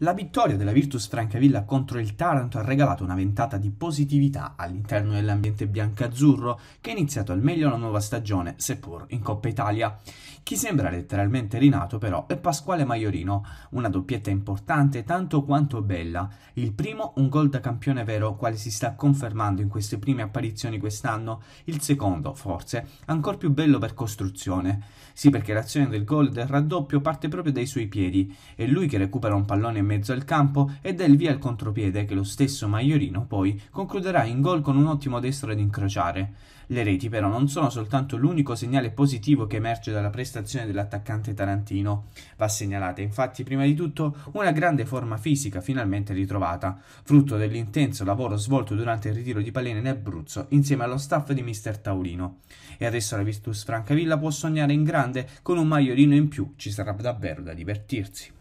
La vittoria della Virtus Francavilla contro il Taranto ha regalato una ventata di positività all'interno dell'ambiente biancazzurro che ha iniziato al meglio la nuova stagione, seppur in Coppa Italia. Chi sembra letteralmente rinato però è Pasquale Maiorino, una doppietta importante tanto quanto bella. Il primo un gol da campione vero quale si sta confermando in queste prime apparizioni quest'anno, il secondo forse ancora più bello per costruzione. Sì perché l'azione del gol del raddoppio parte proprio dai suoi piedi, è lui che recupera un pallone mezzo al campo e dà il via al contropiede che lo stesso Maiorino poi concluderà in gol con un ottimo destro ad incrociare. Le reti però non sono soltanto l'unico segnale positivo che emerge dalla prestazione dell'attaccante tarantino. Va segnalata infatti prima di tutto una grande forma fisica finalmente ritrovata, frutto dell'intenso lavoro svolto durante il ritiro di Palene in Abruzzo insieme allo staff di mister Taurino. E adesso la Virtus Francavilla può sognare in grande con un Maiorino in più, ci sarà davvero da divertirsi.